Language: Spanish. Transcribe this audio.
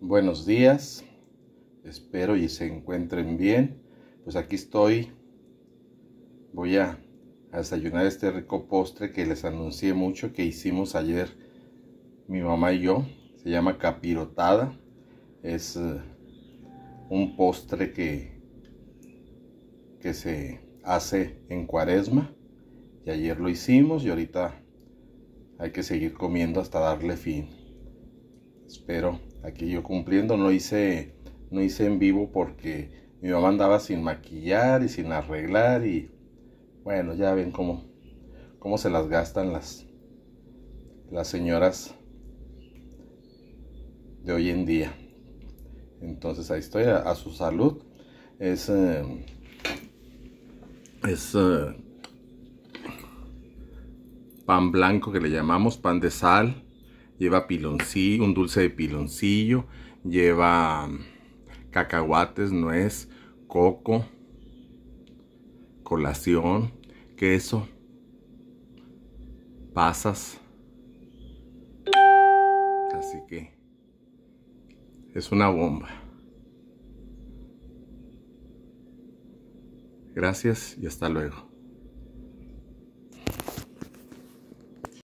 Buenos días, espero y se encuentren bien. Pues aquí estoy, voy a, desayunar este rico postre que les anuncié mucho que hicimos ayer mi mamá y yo. Se llama capirotada, es eh, un postre que, que se hace en cuaresma y ayer lo hicimos y ahorita hay que seguir comiendo hasta darle fin espero. Aquí yo cumpliendo, no hice, no hice en vivo porque mi mamá andaba sin maquillar y sin arreglar y bueno, ya ven cómo, cómo se las gastan las, las señoras de hoy en día. Entonces ahí estoy, a, su salud. Es, eh, es eh, pan blanco que le llamamos pan de sal lleva piloncillo, un dulce de piloncillo, lleva cacahuates, nuez, coco, colación, queso, pasas. Así que es una bomba. Gracias y hasta luego.